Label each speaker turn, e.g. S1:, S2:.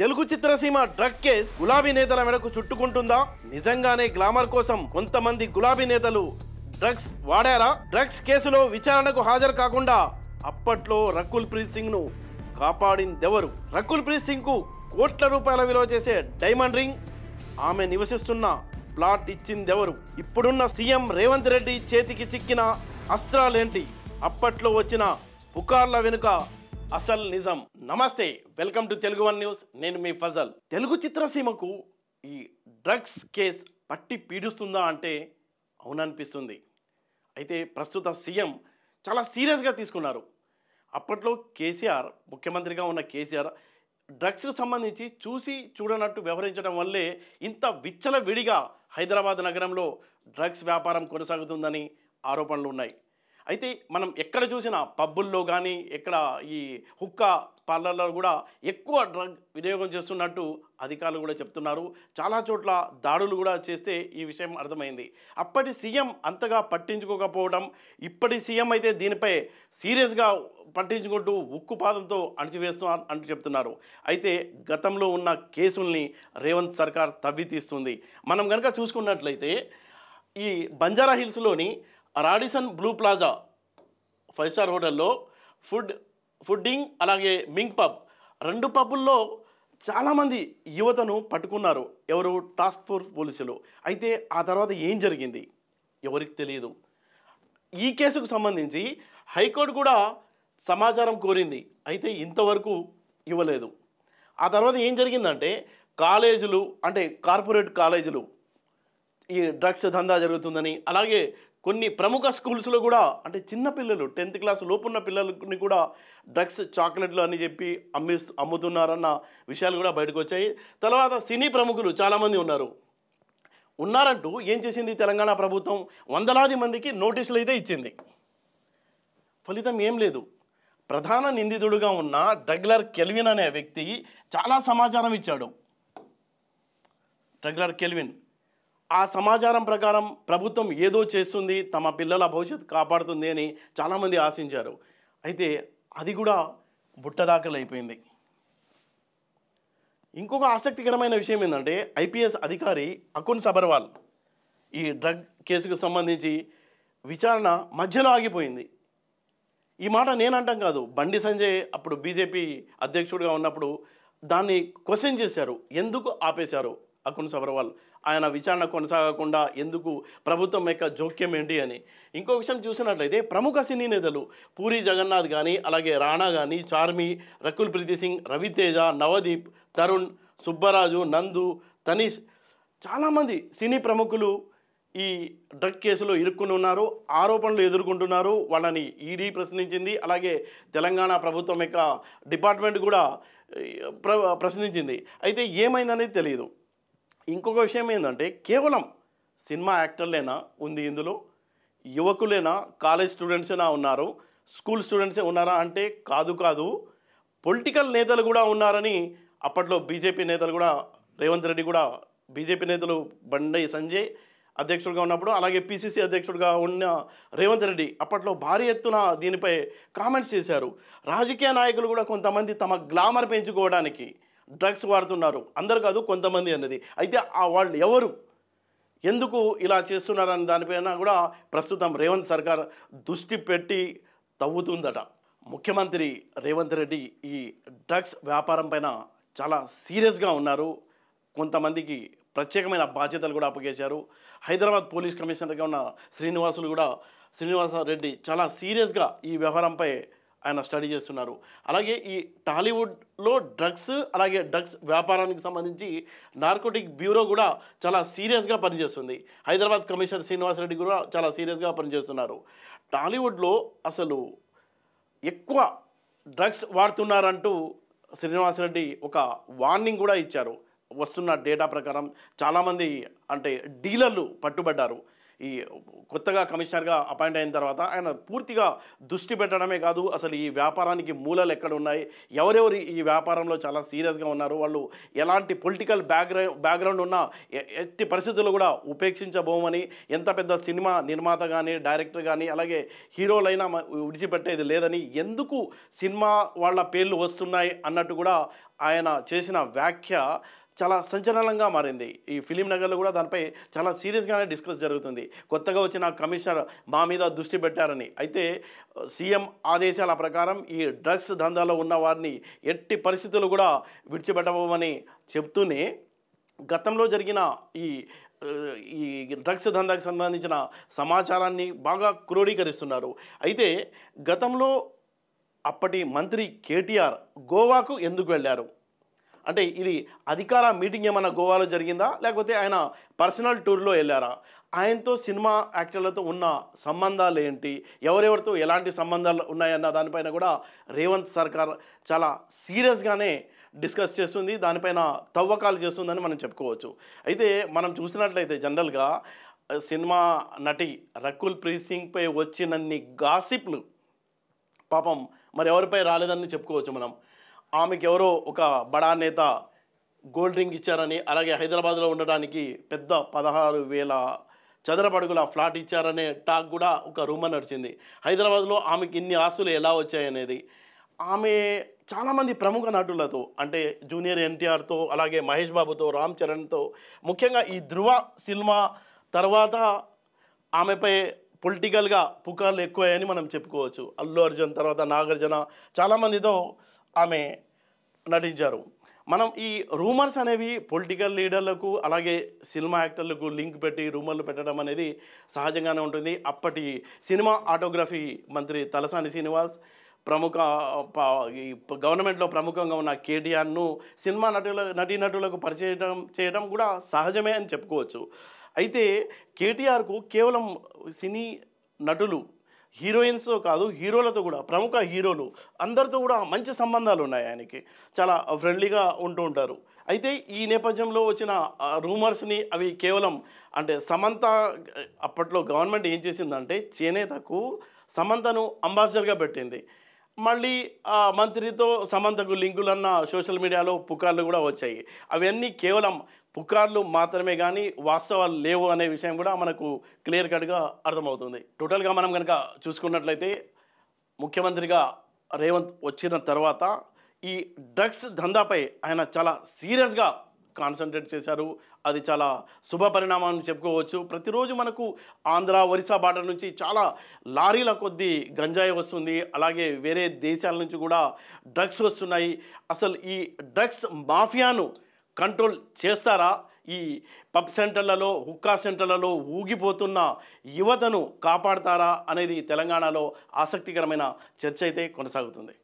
S1: తెలుగు చిత్రసీమ drug case గులాబీ నేతల మేరకు చుట్టుకుంటుందా నిజంగానే గ్లామర్ కోసం కొంతమంది గులాబీ నేతలు డ్రగ్స్ వాడారా డ్రగ్స్ కేసులో విచారణకు హాజరు కాకుండా అప్పట్లో రకుల్ ప్రీత్ సింగ్ను కాపాడిందెవరు రకుల్ ప్రీత్ సింగ్కు కోట్ల రూపాయల విలువ చేసే డైమండ్ రింగ్ ఆమె నివసిస్తున్న ప్లాట్ ఇచ్చిందెవరు ఇప్పుడున్న సీఎం రేవంత్ రెడ్డి చేతికి చిక్కిన అస్త్రాలేంటి అప్పట్లో వచ్చిన పుకార్ల వెనుక అసలు నిజం నమస్తే welcome to Telugu one news నేను మీ ఫజల్ తెలుగు చిత్రసీమకు ఈ డ్రగ్స్ కేస్ పట్టి పీడుస్తుందా అంటే అవుననిపిస్తుంది అయితే ప్రస్తుత సీఎం చాలా సీరియస్గా తీసుకున్నారు అప్పట్లో కేసీఆర్ ముఖ్యమంత్రిగా ఉన్న కేసీఆర్ డ్రగ్స్కు సంబంధించి చూసి చూడనట్టు వ్యవహరించడం వల్లే ఇంత విచ్చల విడిగా హైదరాబాద్ నగరంలో డ్రగ్స్ వ్యాపారం కొనసాగుతుందని ఆరోపణలు ఉన్నాయి అయితే మనం ఎక్కడ చూసినా పబ్బుల్లో కానీ ఎక్కడ ఈ హుక్కా పార్లర్లో కూడా ఎక్కువ డ్రగ్ వినియోగం చేస్తున్నట్టు అధికారులు కూడా చెప్తున్నారు చాలా చోట్ల దాడులు కూడా చేస్తే ఈ విషయం అర్థమైంది అప్పటి సీఎం అంతగా పట్టించుకోకపోవడం ఇప్పటి సీఎం అయితే దీనిపై సీరియస్గా పట్టించుకుంటూ ఉక్కు పాదంతో అణచివేస్తున్నా అంటూ చెప్తున్నారు అయితే గతంలో ఉన్న కేసుల్ని రేవంత్ సర్కార్ తవ్వి తీస్తుంది మనం కనుక చూసుకున్నట్లయితే ఈ బంజారా హిల్స్లోని Radisson Blu Plaza five star హోటల్లో ఫుడ్ ఫుడ్డింగ్ అలాగే మింగ్ పబ్ రెండు పబ్బుల్లో చాలామంది యువతను పట్టుకున్నారు ఎవరు టాస్క్ ఫోర్స్ పోలీసులు అయితే ఆ తర్వాత ఏం జరిగింది ఎవరికి తెలియదు ఈ కేసుకు సంబంధించి హైకోర్టు కూడా సమాచారం కోరింది అయితే ఇంతవరకు ఇవ్వలేదు ఆ తర్వాత ఏం జరిగిందంటే కాలేజీలు అంటే కార్పొరేట్ కాలేజీలు ఈ డ్రగ్స్ దందా జరుగుతుందని అలాగే కొన్ని ప్రముఖ స్కూల్స్లో కూడా అంటే చిన్నపిల్లలు టెన్త్ క్లాస్ లోపున్న పిల్లలని కూడా డ్రగ్స్ చాక్లెట్లు అని చెప్పి అమ్మిస్తూ అమ్ముతున్నారన్న విషయాలు కూడా బయటకు వచ్చాయి తర్వాత సినీ ప్రముఖులు చాలామంది ఉన్నారు ఉన్నారంటూ ఏం చేసింది తెలంగాణ ప్రభుత్వం వందలాది మందికి నోటీసులు అయితే ఇచ్చింది ఫలితం ఏం లేదు ప్రధాన నిందితుడుగా ఉన్న డగ్లర్ కెల్విన్ అనే వ్యక్తి చాలా సమాచారం ఇచ్చాడు డగ్లర్ కెల్విన్ ఆ సమాచారం ప్రకారం ప్రభుత్వం ఏదో చేస్తుంది తమ పిల్లల భవిష్యత్తు కాపాడుతుంది అని చాలామంది ఆశించారు అయితే అది కూడా బుట్టదాఖలైపోయింది ఇంకొక ఆసక్తికరమైన విషయం ఏంటంటే ఐపీఎస్ అధికారి అకున్ సబర్వాల్ ఈ డ్రగ్ కేసుకు సంబంధించి విచారణ మధ్యలో ఆగిపోయింది ఈ మాట నేనంటాం కాదు బండి సంజయ్ అప్పుడు బీజేపీ అధ్యక్షుడిగా ఉన్నప్పుడు దాన్ని క్వశ్చన్ చేశారు ఎందుకు ఆపేశారు అకున్ సబర్వాల్ ఆయన విచారణ కొనసాగకుండా ఎందుకు ప్రభుత్వం యొక్క జోక్యం ఏంటి అని ఇంకో విషయం చూసినట్లయితే ప్రముఖ సినీ నేతలు పూరి జగన్నాథ్ కానీ అలాగే రాణా కానీ చార్మి రకుల్ ప్రీతి సింగ్ రవితేజ నవదీప్ తరుణ్ సుబ్బరాజు నందు తనీష్ చాలామంది సినీ ప్రముఖులు ఈ డ్రగ్ కేసులో ఇరుక్కుని ఉన్నారు ఆరోపణలు ఎదుర్కొంటున్నారు వాళ్ళని ఈడీ ప్రశ్నించింది అలాగే తెలంగాణ ప్రభుత్వం యొక్క డిపార్ట్మెంట్ కూడా ప్ర ప్రశ్నించింది అయితే ఏమైందనేది తెలియదు ఇంకొక విషయం ఏంటంటే కేవలం సినిమా యాక్టర్లేనా ఉంది ఇందులో యువకులేనా కాలేజ్ స్టూడెంట్సేనా ఉన్నారు స్కూల్ స్టూడెంట్సే ఉన్నారా అంటే కాదు కాదు పొలిటికల్ నేతలు కూడా ఉన్నారని అప్పట్లో బీజేపీ నేతలు కూడా రేవంత్ రెడ్డి కూడా బీజేపీ నేతలు బండి సంజయ్ అధ్యక్షుడిగా ఉన్నప్పుడు అలాగే పిసిసి అధ్యక్షుడిగా ఉన్న రేవంత్ రెడ్డి అప్పట్లో భారీ ఎత్తున దీనిపై కామెంట్స్ చేశారు రాజకీయ నాయకులు కూడా కొంతమంది తమ గ్లామర్ పెంచుకోవడానికి డ్రగ్స్ వాడుతున్నారు అందరు కాదు కొంతమంది అన్నది అయితే ఆ వాళ్ళు ఎవరు ఎందుకు ఇలా చేస్తున్నారని దానిపైన కూడా ప్రస్తుతం రేవంత్ సర్కార్ దృష్టి పెట్టి తవ్వుతుందట ముఖ్యమంత్రి రేవంత్ రెడ్డి ఈ డ్రగ్స్ వ్యాపారం పైన చాలా సీరియస్గా ఉన్నారు కొంతమందికి ప్రత్యేకమైన బాధ్యతలు కూడా అప్పగించారు హైదరాబాద్ పోలీస్ కమిషనర్గా ఉన్న శ్రీనివాసులు కూడా శ్రీనివాస రెడ్డి చాలా సీరియస్గా ఈ వ్యవహారంపై ఆయన స్టడీ చేస్తున్నారు అలాగే ఈ టాలీవుడ్లో డ్రగ్స్ అలాగే డ్రగ్స్ వ్యాపారానికి సంబంధించి నార్కోటిక్ బ్యూరో కూడా చాలా సీరియస్గా పనిచేస్తుంది హైదరాబాద్ కమిషనర్ శ్రీనివాసరెడ్డి కూడా చాలా సీరియస్గా పనిచేస్తున్నారు టాలీవుడ్లో అసలు ఎక్కువ డ్రగ్స్ వాడుతున్నారంటూ శ్రీనివాసరెడ్డి ఒక వార్నింగ్ కూడా ఇచ్చారు వస్తున్న డేటా ప్రకారం చాలామంది అంటే డీలర్లు పట్టుబడ్డారు ఈ కొత్తగా కమిషనర్గా అపాయింట్ అయిన తర్వాత ఆయన పూర్తిగా దృష్టి పెట్టడమే కాదు అసలు ఈ వ్యాపారానికి మూలాలు ఎక్కడ ఉన్నాయి ఎవరెవరు ఈ వ్యాపారంలో చాలా సీరియస్గా ఉన్నారు వాళ్ళు ఎలాంటి పొలిటికల్ బ్యాక్గ్రౌ బ్యాక్గ్రౌండ్ ఉన్నా ఎట్టి పరిస్థితులు కూడా ఉపేక్షించబోమని ఎంత పెద్ద సినిమా నిర్మాత కానీ డైరెక్టర్ కానీ అలాగే హీరోలైనా విడిచిపెట్టేది లేదని ఎందుకు సినిమా వాళ్ళ పేర్లు వస్తున్నాయి అన్నట్టు కూడా ఆయన చేసిన వ్యాఖ్య చాలా సంచలనంగా మారింది ఈ ఫిలిం నగర్లో కూడా దానిపై చాలా సీరియస్గానే డిస్కస్ జరుగుతుంది కొత్తగా వచ్చిన కమిషనర్ మా మీద దృష్టి పెట్టారని అయితే సీఎం ఆదేశాల ప్రకారం ఈ డ్రగ్స్ దందాలో ఉన్న వారిని ఎట్టి పరిస్థితులు కూడా విడిచిపెట్టబోమని చెప్తూనే గతంలో జరిగిన ఈ ఈ డ్రగ్స్ దందాకి సంబంధించిన సమాచారాన్ని బాగా క్రోడీకరిస్తున్నారు అయితే గతంలో అప్పటి మంత్రి కేటీఆర్ గోవాకు ఎందుకు వెళ్ళారు అంటే ఇది అధికార మీటింగ్ ఏమైనా గోవాలో జరిగిందా లేకపోతే ఆయన పర్సనల్ టూర్లో వెళ్ళారా ఆయనతో సినిమా యాక్టర్లతో ఉన్న సంబంధాలు ఏంటి ఎవరెవరితో ఎలాంటి సంబంధాలు ఉన్నాయన్న దానిపైన కూడా రేవంత్ సర్కార్ చాలా సీరియస్గానే డిస్కస్ చేస్తుంది దానిపైన తవ్వకాలు చేస్తుందని మనం చెప్పుకోవచ్చు అయితే మనం చూసినట్లయితే జనరల్గా సినిమా నటి రకుల్ ప్రీత్ సింగ్పై వచ్చినన్ని గాసిప్లు పాపం మరి ఎవరిపై రాలేదని చెప్పుకోవచ్చు మనం ఆమెకి ఎవరో ఒక బడా నేత గోల్డ్ డ్రింక్ ఇచ్చారని అలాగే హైదరాబాద్లో ఉండడానికి పెద్ద పదహారు వేల చదరపడుగుల ఫ్లాట్ ఇచ్చారనే టాక్ కూడా ఒక రూమర్ నడిచింది హైదరాబాద్లో ఆమెకి ఇన్ని ఆస్తులు ఎలా వచ్చాయనేది ఆమె చాలామంది ప్రముఖ నటులతో అంటే జూనియర్ ఎన్టీఆర్తో అలాగే మహేష్ బాబుతో రామ్ చరణ్తో ముఖ్యంగా ఈ ధృవ సినిమా తర్వాత ఆమెపై పొలిటికల్గా పుకార్లు ఎక్కువయ్యాయని మనం చెప్పుకోవచ్చు అల్లు అర్జున్ తర్వాత నాగార్జున చాలామందితో ఆమె నటించారు మనం ఈ రూమర్స్ అనేవి పొలిటికల్ లీడర్లకు అలాగే సినిమా యాక్టర్లకు లింక్ పెట్టి రూమర్లు పెట్టడం అనేది సహజంగానే ఉంటుంది అప్పటి సినిమా ఆటోగ్రఫీ మంత్రి తలసాని శ్రీనివాస్ ప్రముఖ ఈ గవర్నమెంట్లో ప్రముఖంగా ఉన్న కేటీఆర్ను సినిమా నటుల నటీనటులకు పరిచయం చేయడం కూడా సహజమే అని చెప్పుకోవచ్చు అయితే కేటీఆర్కు కేవలం సినీ నటులు హీరోయిన్స్తో కాదు హీరోలతో కూడా ప్రముఖ హీరోలు అందరితో కూడా మంచి సంబంధాలు ఉన్నాయి ఆయనకి చాలా ఫ్రెండ్లీగా ఉంటూ ఉంటారు అయితే ఈ నేపథ్యంలో వచ్చిన రూమర్స్ని అవి కేవలం అంటే సమంత అప్పట్లో గవర్నమెంట్ ఏం చేసిందంటే చేనేతకు సమంతను అంబాసిడర్గా పెట్టింది మళ్ళీ మంత్రితో సమంతకు లింకులు అన్న సోషల్ మీడియాలో పుకార్లు కూడా వచ్చాయి అవన్నీ కేవలం పుకార్లు మాత్రమే కానీ వాస్తవాలు లేవు అనే విషయం కూడా మనకు క్లియర్ కట్గా అర్థమవుతుంది టోటల్గా మనం కనుక చూసుకున్నట్లయితే ముఖ్యమంత్రిగా రేవంత్ వచ్చిన తర్వాత ఈ డ్రగ్స్ దందాపై ఆయన చాలా సీరియస్గా కాన్సన్ట్రేట్ చేశారు అది చాలా శుభ పరిణామాన్ని చెప్పుకోవచ్చు ప్రతిరోజు మనకు ఆంధ్ర ఒరిస్సా బార్డర్ నుంచి చాలా లారీల కొద్దీ గంజాయి వస్తుంది అలాగే వేరే దేశాల నుంచి కూడా డ్రగ్స్ వస్తున్నాయి అసలు ఈ డ్రగ్స్ మాఫియాను కంట్రోల్ చేస్తారా ఈ పబ్ సెంటర్లలో హుక్కా సెంటర్లలో ఊగిపోతున్న యువతను కాపాడతారా అనేది తెలంగాణలో ఆసక్తికరమైన చర్చ అయితే కొనసాగుతుంది